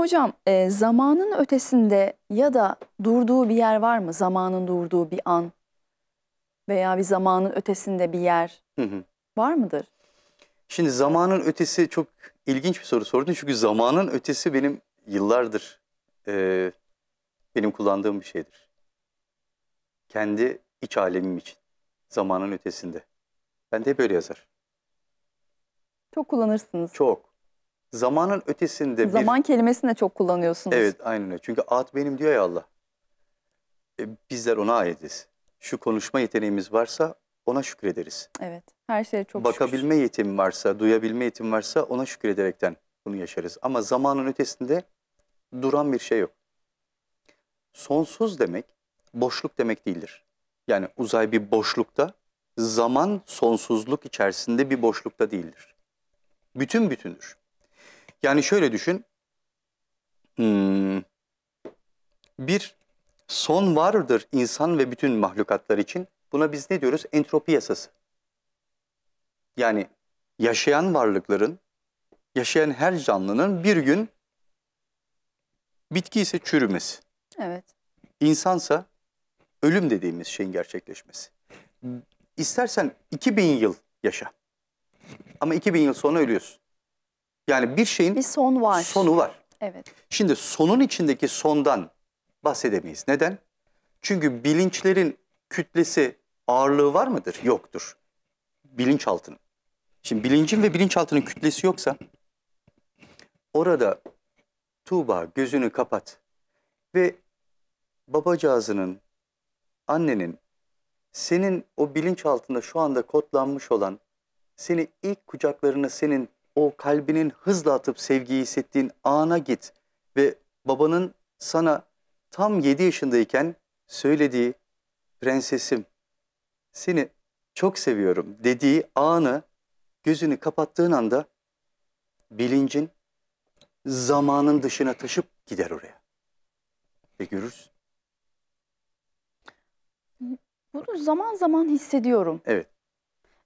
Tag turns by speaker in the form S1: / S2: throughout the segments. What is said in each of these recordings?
S1: Hocam e, zamanın ötesinde ya da durduğu bir yer var mı? Zamanın durduğu bir an veya bir zamanın ötesinde bir yer hı hı. var mıdır?
S2: Şimdi zamanın ötesi çok ilginç bir soru sordun. Çünkü zamanın ötesi benim yıllardır e, benim kullandığım bir şeydir. Kendi iç alemim için. Zamanın ötesinde. Ben de hep öyle yazar. Çok kullanırsınız. Çok zamanın ötesinde bir... Zaman
S1: kelimesini de çok kullanıyorsunuz. Evet
S2: aynen öyle. Çünkü at benim diyor ya Allah. E, bizler ona aitiz. Şu konuşma yeteneğimiz varsa ona şükrederiz.
S1: Evet her şey çok
S2: Bakabilme şükür. yetim varsa, duyabilme yetim varsa ona şükrederekten bunu yaşarız. Ama zamanın ötesinde duran bir şey yok. Sonsuz demek boşluk demek değildir. Yani uzay bir boşlukta, zaman sonsuzluk içerisinde bir boşlukta değildir. Bütün bütündür. Yani şöyle düşün. Hmm, bir son vardır insan ve bütün mahlukatlar için. Buna biz ne diyoruz? Entropi yasası. Yani yaşayan varlıkların, yaşayan her canlının bir gün bitki ise çürümesi. Evet. İnsansa ölüm dediğimiz şeyin gerçekleşmesi. İstersen 2000 yıl yaşa. Ama 2000 yıl sonra ölüyorsun. Yani bir şeyin bir son var. sonu var. Evet. Şimdi sonun içindeki sondan bahsedemeyiz. Neden? Çünkü bilinçlerin kütlesi ağırlığı var mıdır? Yoktur. Bilinçaltının. Şimdi bilincin ve bilinçaltının kütlesi yoksa orada Tuğba gözünü kapat ve babacağızının, annenin senin o bilinçaltında şu anda kodlanmış olan seni ilk kucaklarına senin o kalbinin hızla atıp sevgiyi hissettiğin ana git ve babanın sana tam 7 yaşındayken söylediği prensesim seni çok seviyorum dediği anı gözünü kapattığın anda bilincin zamanın dışına taşıp gider oraya. Ve görürsün.
S1: Bunu zaman zaman hissediyorum. Evet.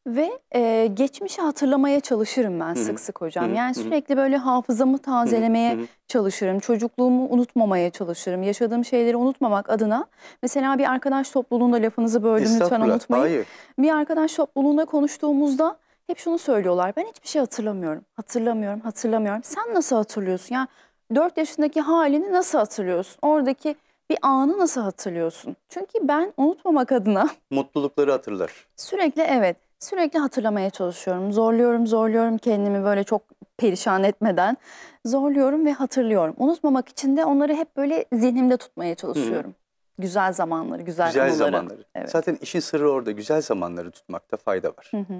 S1: Ve e, geçmişi hatırlamaya çalışırım ben Hı -hı. sık sık hocam. Hı -hı. Yani sürekli böyle hafızamı tazelemeye Hı -hı. çalışırım. Çocukluğumu unutmamaya çalışırım. Yaşadığım şeyleri unutmamak adına. Mesela bir arkadaş topluluğunda lafınızı böldüm lütfen unutmayın. Hayır. Bir arkadaş topluluğunda konuştuğumuzda hep şunu söylüyorlar. Ben hiçbir şey hatırlamıyorum. Hatırlamıyorum, hatırlamıyorum. Sen nasıl hatırlıyorsun? Yani 4 yaşındaki halini nasıl hatırlıyorsun? Oradaki bir anı nasıl hatırlıyorsun? Çünkü ben unutmamak adına...
S2: Mutlulukları hatırlar.
S1: Sürekli evet. Sürekli hatırlamaya çalışıyorum. Zorluyorum, zorluyorum kendimi böyle çok perişan etmeden. Zorluyorum ve hatırlıyorum. Unutmamak için de onları hep böyle zihnimde tutmaya çalışıyorum. Hı. Güzel zamanları,
S2: güzel, güzel zamanları. Evet. Zaten işin sırrı orada. Güzel zamanları tutmakta fayda var. Hı hı.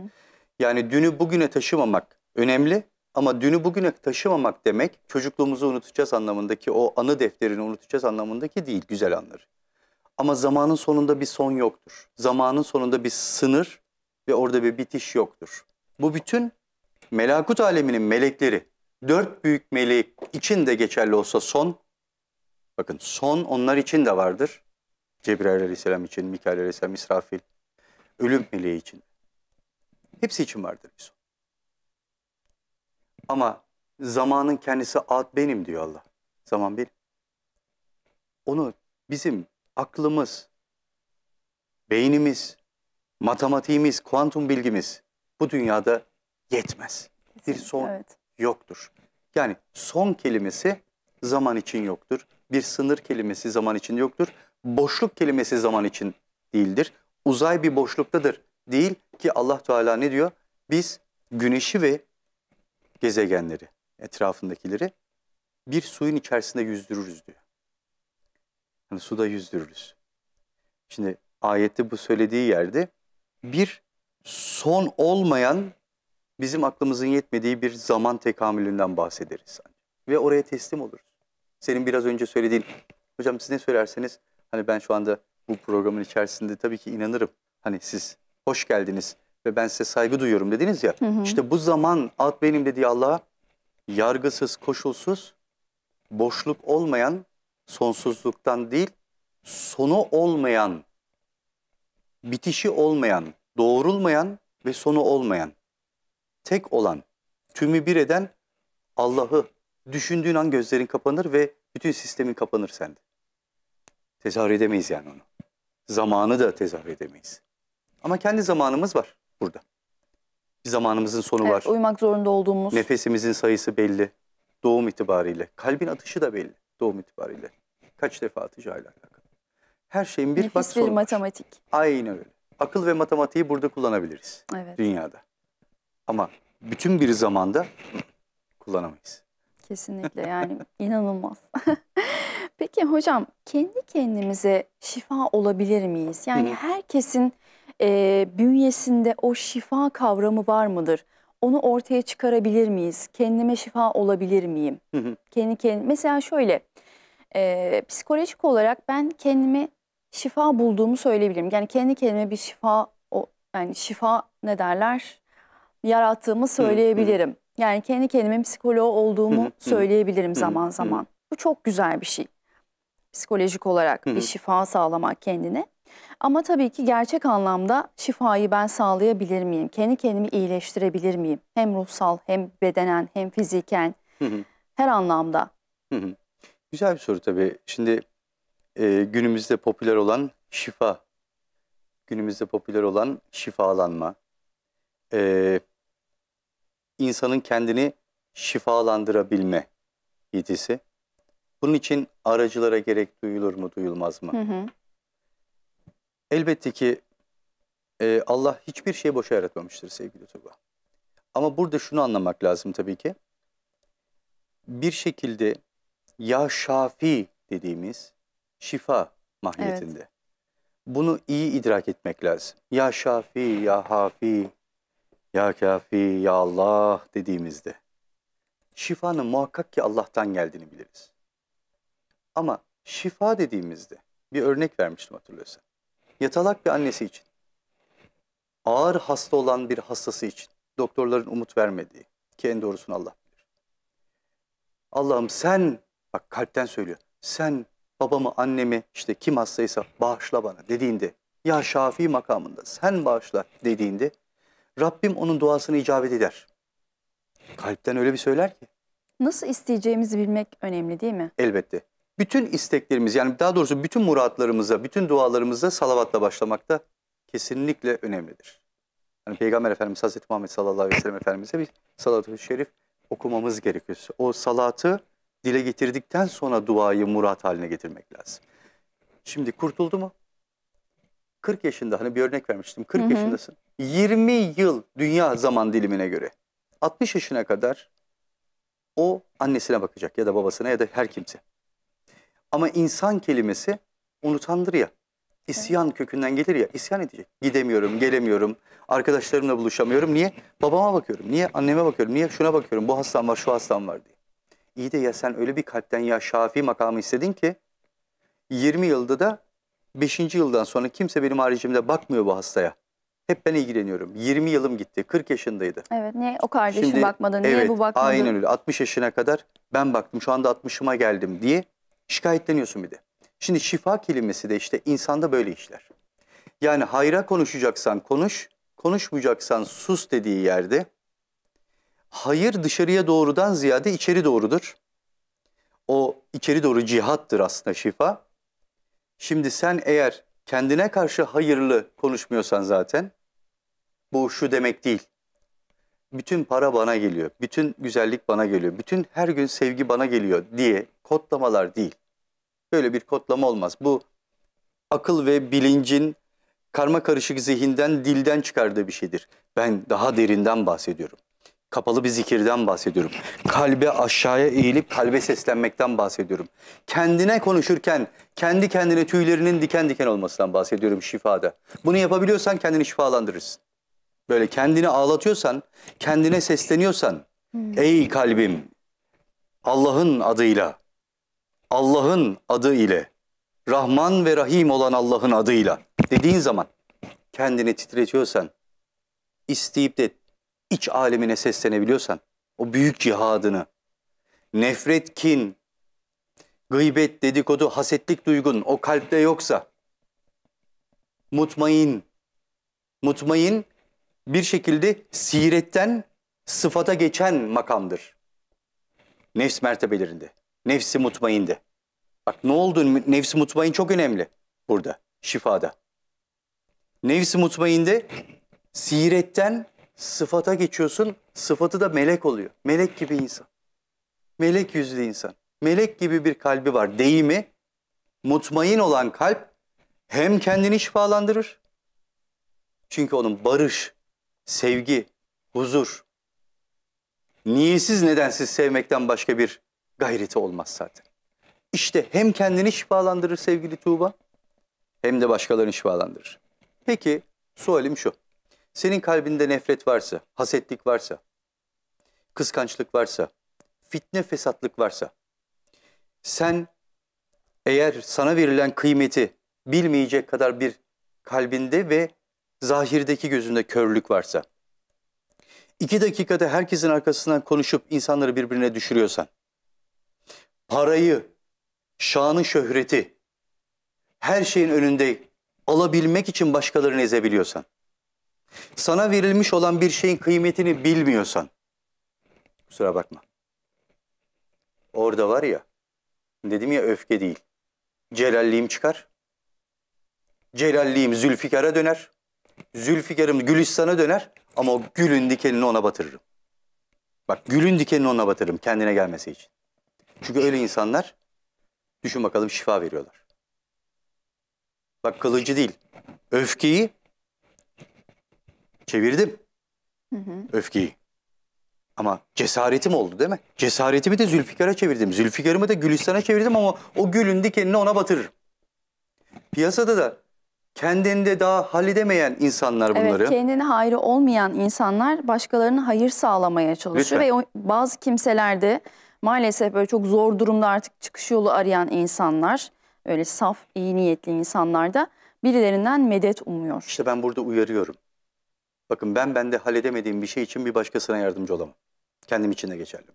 S2: Yani dünü bugüne taşımamak önemli ama dünü bugüne taşımamak demek çocukluğumuzu unutacağız anlamındaki o anı defterini unutacağız anlamındaki değil güzel anları. Ama zamanın sonunda bir son yoktur. Zamanın sonunda bir sınır ve orada bir bitiş yoktur. Bu bütün melakut aleminin melekleri, dört büyük melek için de geçerli olsa son, bakın son onlar için de vardır. Cebrail aleyhisselam için, Mikail aleyhisselam, İsrafil, ölüm meleği için. Hepsi için vardır bir son. Ama zamanın kendisi ad benim diyor Allah. Zaman benim. Onu bizim aklımız, beynimiz, matematiğimiz, kuantum bilgimiz bu dünyada yetmez. Kesinlikle, bir son evet. yoktur. Yani son kelimesi zaman için yoktur. Bir sınır kelimesi zaman için yoktur. Boşluk kelimesi zaman için değildir. Uzay bir boşluktadır değil ki Allah Teala ne diyor? Biz güneşi ve gezegenleri, etrafındakileri bir suyun içerisinde yüzdürürüz diyor. Yani suda yüzdürürüz. Şimdi ayette bu söylediği yerde bir son olmayan bizim aklımızın yetmediği bir zaman tekamülünden bahsederiz sanki. Ve oraya teslim oluruz. Senin biraz önce söylediğin, hocam siz ne söylerseniz hani ben şu anda bu programın içerisinde tabii ki inanırım. Hani siz hoş geldiniz ve ben size saygı duyuyorum dediniz ya. Hı hı. İşte bu zaman alt benim dediği Allah'a yargısız, koşulsuz, boşluk olmayan, sonsuzluktan değil, sonu olmayan bitişi olmayan, doğrulmayan ve sonu olmayan, tek olan, tümü bir eden Allah'ı düşündüğün an gözlerin kapanır ve bütün sistemin kapanır sende. Tezahür edemeyiz yani onu. Zamanı da tezahür edemeyiz. Ama kendi zamanımız var burada. Bir zamanımızın sonu evet, var.
S1: Uyumak zorunda olduğumuz.
S2: Nefesimizin sayısı belli. Doğum itibariyle. Kalbin atışı da belli. Doğum itibariyle. Kaç defa atacağı alakalı. Her şeyin bir Nefis bak soru. matematik. aynı öyle. Akıl ve matematiği burada kullanabiliriz. Evet. Dünyada. Ama bütün bir zamanda kullanamayız.
S1: Kesinlikle yani inanılmaz. Peki hocam kendi kendimize şifa olabilir miyiz? Yani Hı. herkesin e, bünyesinde o şifa kavramı var mıdır? Onu ortaya çıkarabilir miyiz? Kendime şifa olabilir miyim? Hı hı. Kendi kendi mesela şöyle e, psikolojik olarak ben kendimi şifa bulduğumu söyleyebilirim. Yani kendi kendime bir şifa o yani şifa ne derler yarattığımı söyleyebilirim. Yani kendi kendime psikoloğu olduğumu söyleyebilirim zaman zaman. Bu çok güzel bir şey. Psikolojik olarak bir şifa sağlamak kendine. Ama tabii ki gerçek anlamda şifayı ben sağlayabilir miyim? Kendi kendimi iyileştirebilir miyim? Hem ruhsal hem bedenen hem fiziken her anlamda.
S2: Güzel bir soru tabii. Şimdi e, günümüzde popüler olan şifa, günümüzde popüler olan şifalanma, e, insanın kendini şifalandırabilme yetisi. Bunun için aracılara gerek duyulur mu, duyulmaz mı? Hı hı. Elbette ki e, Allah hiçbir şey boşa yaratmamıştır sevgili Tuba. Ama burada şunu anlamak lazım tabii ki. Bir şekilde ya şafi dediğimiz şifa mahiyetinde. Evet. Bunu iyi idrak etmek lazım. Ya Şafi, ya Hafi, ya Kafi, ya Allah dediğimizde şifanın muhakkak ki Allah'tan geldiğini biliriz. Ama şifa dediğimizde bir örnek vermiştim hatırlıyorsan. Yatalak bir annesi için, ağır hasta olan bir hastası için doktorların umut vermediği ki en doğrusunu Allah bilir. Allah'ım sen, bak kalpten söylüyor, sen babamı, annemi işte kim hastaysa bağışla bana dediğinde ya Şafii makamında sen bağışla dediğinde Rabbim onun duasını icabet eder. Kalpten öyle bir söyler ki.
S1: Nasıl isteyeceğimizi bilmek önemli değil mi?
S2: Elbette. Bütün isteklerimiz yani daha doğrusu bütün muratlarımıza, bütün dualarımıza salavatla başlamak da kesinlikle önemlidir. Yani Peygamber Efendimiz Hazreti Muhammed sallallahu aleyhi ve sellem Efendimiz'e bir salatı şerif okumamız gerekiyor. O salatı dile getirdikten sonra duayı murat haline getirmek lazım. Şimdi kurtuldu mu? 40 yaşında hani bir örnek vermiştim. 40 hı hı. yaşındasın. 20 yıl dünya zaman dilimine göre 60 yaşına kadar o annesine bakacak ya da babasına ya da her kimse. Ama insan kelimesi unutandır ya. İsyan evet. kökünden gelir ya. İsyan edecek. Gidemiyorum, gelemiyorum. Arkadaşlarımla buluşamıyorum. Niye? Babama bakıyorum. Niye? Anneme bakıyorum. Niye? Şuna bakıyorum. Bu hastam var, şu hastam var diye. İyi de ya sen öyle bir kalpten ya Şafii makamı istedin ki 20 yılda da 5. yıldan sonra kimse benim haricimde bakmıyor bu hastaya. Hep ben ilgileniyorum. 20 yılım gitti. 40 yaşındaydı.
S1: Evet. Niye o kardeşim Şimdi, bakmadı? Niye evet, bu bakmadı? Aynen
S2: öyle. 60 yaşına kadar ben baktım. Şu anda 60'ıma geldim diye şikayetleniyorsun bir de. Şimdi şifa kelimesi de işte insanda böyle işler. Yani hayra konuşacaksan konuş, konuşmayacaksan sus dediği yerde hayır dışarıya doğrudan ziyade içeri doğrudur. O içeri doğru cihattır aslında şifa. Şimdi sen eğer kendine karşı hayırlı konuşmuyorsan zaten bu şu demek değil. Bütün para bana geliyor, bütün güzellik bana geliyor, bütün her gün sevgi bana geliyor diye kodlamalar değil. Böyle bir kodlama olmaz. Bu akıl ve bilincin karma karışık zihinden, dilden çıkardığı bir şeydir. Ben daha derinden bahsediyorum. Kapalı bir zikirden bahsediyorum. Kalbe aşağıya eğilip kalbe seslenmekten bahsediyorum. Kendine konuşurken kendi kendine tüylerinin diken diken olmasından bahsediyorum şifada. Bunu yapabiliyorsan kendini şifalandırırsın. Böyle kendini ağlatıyorsan, kendine sesleniyorsan, hmm. ey kalbim Allah'ın adıyla, Allah'ın adı ile, Rahman ve Rahim olan Allah'ın adıyla dediğin zaman kendini titretiyorsan, isteyip de iç alemine seslenebiliyorsan, o büyük cihadını, nefret, kin, gıybet, dedikodu, hasetlik duygun o kalpte yoksa, mutmain, mutmain bir şekilde siretten sıfata geçen makamdır. Nefs mertebelerinde, nefsi mutmainde. Bak ne oldu nefsi mutmain çok önemli burada, şifada. Nefsi mutmainde siretten sıfata geçiyorsun, sıfatı da melek oluyor. Melek gibi insan. Melek yüzlü insan. Melek gibi bir kalbi var. Deyimi, mutmain olan kalp hem kendini şifalandırır. Çünkü onun barış, sevgi, huzur, niyetsiz nedensiz sevmekten başka bir gayreti olmaz zaten. İşte hem kendini şifalandırır sevgili Tuğba hem de başkalarını şifalandırır. Peki sualim şu. Senin kalbinde nefret varsa, hasetlik varsa, kıskançlık varsa, fitne fesatlık varsa, sen eğer sana verilen kıymeti bilmeyecek kadar bir kalbinde ve zahirdeki gözünde körlük varsa, iki dakikada herkesin arkasından konuşup insanları birbirine düşürüyorsan, parayı, şanı, şöhreti her şeyin önünde alabilmek için başkalarını ezebiliyorsan, sana verilmiş olan bir şeyin kıymetini bilmiyorsan, kusura bakma. Orada var ya, dedim ya öfke değil. Celalliğim çıkar. Celalliğim Zülfikar'a döner. Zülfikar'ım Gülistan'a döner ama o gülün dikenini ona batırırım. Bak gülün dikenini ona batırırım kendine gelmesi için. Çünkü öyle insanlar düşün bakalım şifa veriyorlar. Bak kılıcı değil. Öfkeyi Çevirdim hı hı. öfkeyi. Ama cesaretim oldu değil mi? Cesaretimi de Zülfikar'a çevirdim. Zülfikar'ımı da Gülistan'a çevirdim ama o gülün dikenini ona batırırım. Piyasada da kendinde daha halledemeyen insanlar bunları. Evet, kendine
S1: hayrı olmayan insanlar başkalarına hayır sağlamaya çalışıyor. Lütfen. Ve o, bazı kimselerde maalesef böyle çok zor durumda artık çıkış yolu arayan insanlar, öyle saf, iyi niyetli insanlar da birilerinden medet umuyor.
S2: İşte ben burada uyarıyorum. Bakın ben bende halledemediğim bir şey için bir başkasına yardımcı olamam. Kendim için de geçerli.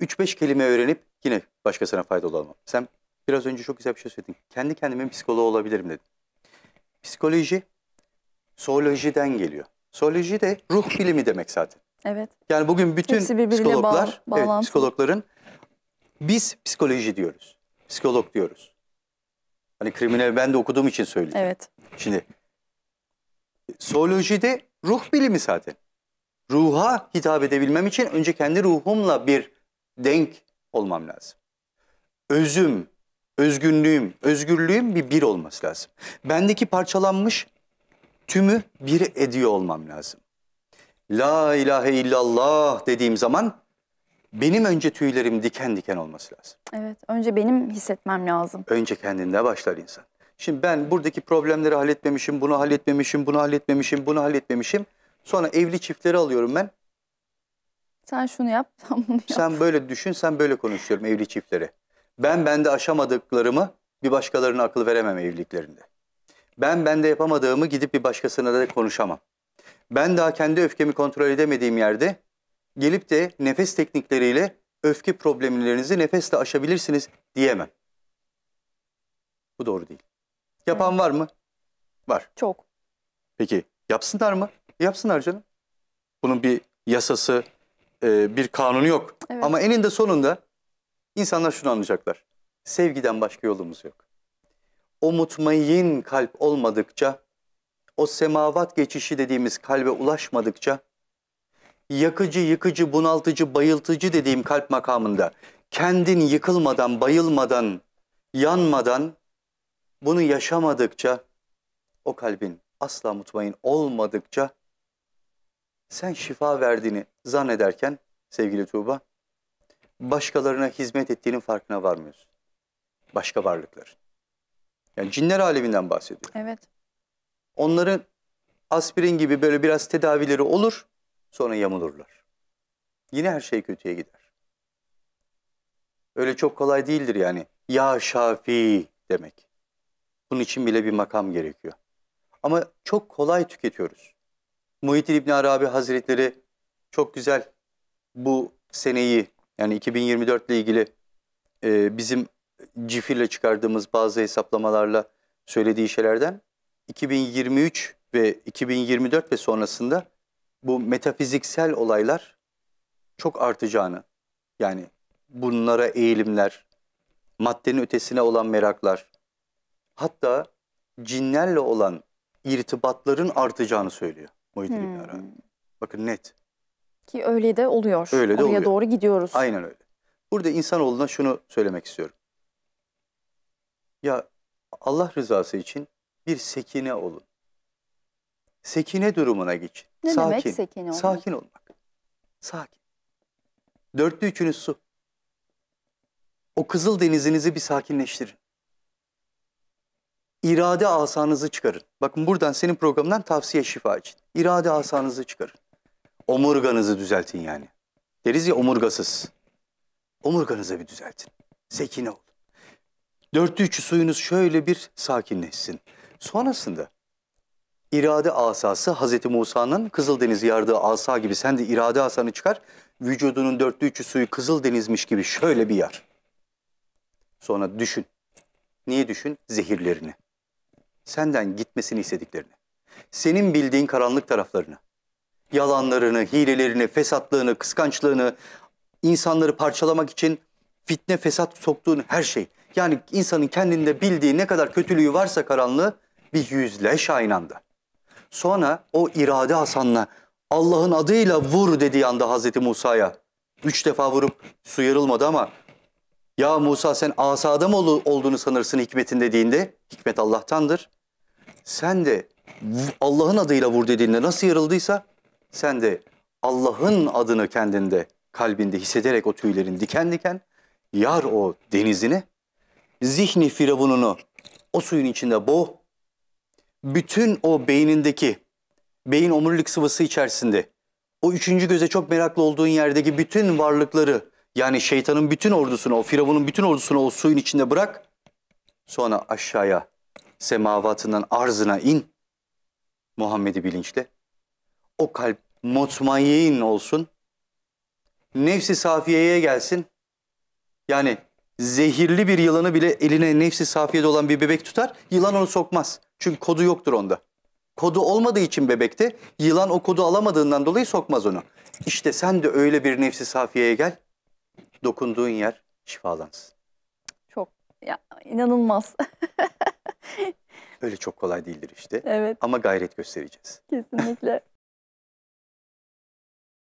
S2: 3-5 kelime öğrenip yine başkasına faydalı olamam. Sen biraz önce çok güzel bir şey söyledin. Kendi kendime psikoloğu olabilirim dedin. Psikoloji zoolojiden geliyor. Zooloji de ruh bilimi demek zaten. Evet. Yani bugün bütün psikologlar, bağ evet, psikologların biz psikoloji diyoruz. Psikolog diyoruz. Hani kriminal ben de okuduğum için söylüyorum. Evet. Şimdi zoolojide ruh bilimi zaten. Ruha hitap edebilmem için önce kendi ruhumla bir denk olmam lazım. Özüm, özgünlüğüm, özgürlüğüm bir bir olması lazım. Bendeki parçalanmış tümü bir ediyor olmam lazım. La ilahe illallah dediğim zaman benim önce tüylerim diken diken olması lazım.
S1: Evet, önce benim hissetmem lazım.
S2: Önce kendinde başlar insan. Şimdi ben buradaki problemleri halletmemişim, bunu halletmemişim, bunu halletmemişim, bunu halletmemişim. Sonra evli çiftleri alıyorum ben.
S1: Sen şunu yap, sen bunu yap.
S2: Sen böyle düşün, sen böyle konuşuyorum evli çiftleri. Ben bende aşamadıklarımı bir başkalarına akıl veremem evliliklerinde. Ben bende yapamadığımı gidip bir başkasına da konuşamam. Ben daha kendi öfkemi kontrol edemediğim yerde gelip de nefes teknikleriyle öfke problemlerinizi nefesle aşabilirsiniz diyemem. Bu doğru değil. Yapan var mı? Var. Çok. Peki yapsınlar mı? Yapsınlar canım. Bunun bir yasası, e, bir kanunu yok. Evet. Ama eninde sonunda insanlar şunu anlayacaklar. Sevgiden başka yolumuz yok. O mutmain kalp olmadıkça, o semavat geçişi dediğimiz kalbe ulaşmadıkça, yakıcı, yıkıcı, bunaltıcı, bayıltıcı dediğim kalp makamında kendin yıkılmadan, bayılmadan, yanmadan, bunu yaşamadıkça o kalbin asla mutmain olmadıkça sen şifa verdiğini zannederken sevgili Tuğba başkalarına hizmet ettiğinin farkına varmıyorsun. Başka varlıklar. Yani cinler aleminden bahsediyor. Evet. Onların aspirin gibi böyle biraz tedavileri olur sonra yamulurlar. Yine her şey kötüye gider. Öyle çok kolay değildir yani. Ya Şafi demek. Bunun için bile bir makam gerekiyor. Ama çok kolay tüketiyoruz. Muhittin İbni Arabi Hazretleri çok güzel bu seneyi yani 2024 ile ilgili e, bizim cifirle çıkardığımız bazı hesaplamalarla söylediği şeylerden 2023 ve 2024 ve sonrasında bu metafiziksel olaylar çok artacağını yani bunlara eğilimler, maddenin ötesine olan meraklar, hatta cinlerle olan irtibatların artacağını söylüyor Muhyiddin hmm. İbn Bakın net.
S1: Ki öyle de oluyor. Öyle de Oraya oluyor. doğru gidiyoruz. Aynen
S2: öyle. Burada insanoğluna şunu söylemek istiyorum. Ya Allah rızası için bir sekine olun. Sekine durumuna geçin.
S1: Ne sakin, demek sekine
S2: olmak? Sakin olmak. Sakin. Dörtlü üçünüz su. O kızıl denizinizi bir sakinleştirin irade asanızı çıkarın. Bakın buradan senin programdan tavsiye şifa için. İrade asanızı çıkarın. Omurganızı düzeltin yani. Deriz ya omurgasız. Omurganızı bir düzeltin. Sekine olun. Dörtlü üçü suyunuz şöyle bir sakinleşsin. Sonrasında irade asası Hazreti Musa'nın Kızıldeniz yardığı asa gibi sen de irade asanı çıkar. Vücudunun dörtlü üçü suyu Kızıldenizmiş gibi şöyle bir yar. Sonra düşün. Niye düşün? Zehirlerini senden gitmesini istediklerini, senin bildiğin karanlık taraflarını, yalanlarını, hilelerini, fesatlığını, kıskançlığını, insanları parçalamak için fitne fesat soktuğun her şey. Yani insanın kendinde bildiği ne kadar kötülüğü varsa karanlığı bir yüzleş aynı anda. Sonra o irade Hasan'la Allah'ın adıyla vur dediği anda Hazreti Musa'ya. Üç defa vurup su yarılmadı ama ya Musa sen asada mı ol olduğunu sanırsın hikmetin dediğinde hikmet Allah'tandır. Sen de Allah'ın adıyla vur dediğinde nasıl yarıldıysa sen de Allah'ın adını kendinde kalbinde hissederek o tüylerin diken diken yar o denizini zihni firavununu o suyun içinde boğ bütün o beynindeki beyin omurilik sıvısı içerisinde o üçüncü göze çok meraklı olduğun yerdeki bütün varlıkları yani şeytanın bütün ordusunu, o firavunun bütün ordusunu o suyun içinde bırak. Sonra aşağıya, semavatından arzına in. Muhammed'i bilinçle. O kalp mutmain olsun. Nefsi safiyeye gelsin. Yani zehirli bir yılanı bile eline nefsi safiyede olan bir bebek tutar. Yılan onu sokmaz. Çünkü kodu yoktur onda. Kodu olmadığı için bebekte yılan o kodu alamadığından dolayı sokmaz onu. İşte sen de öyle bir nefsi safiyeye gel dokunduğun yer şifalansın.
S1: Çok ya, inanılmaz.
S2: Öyle çok kolay değildir işte. Evet. Ama gayret göstereceğiz. Kesinlikle.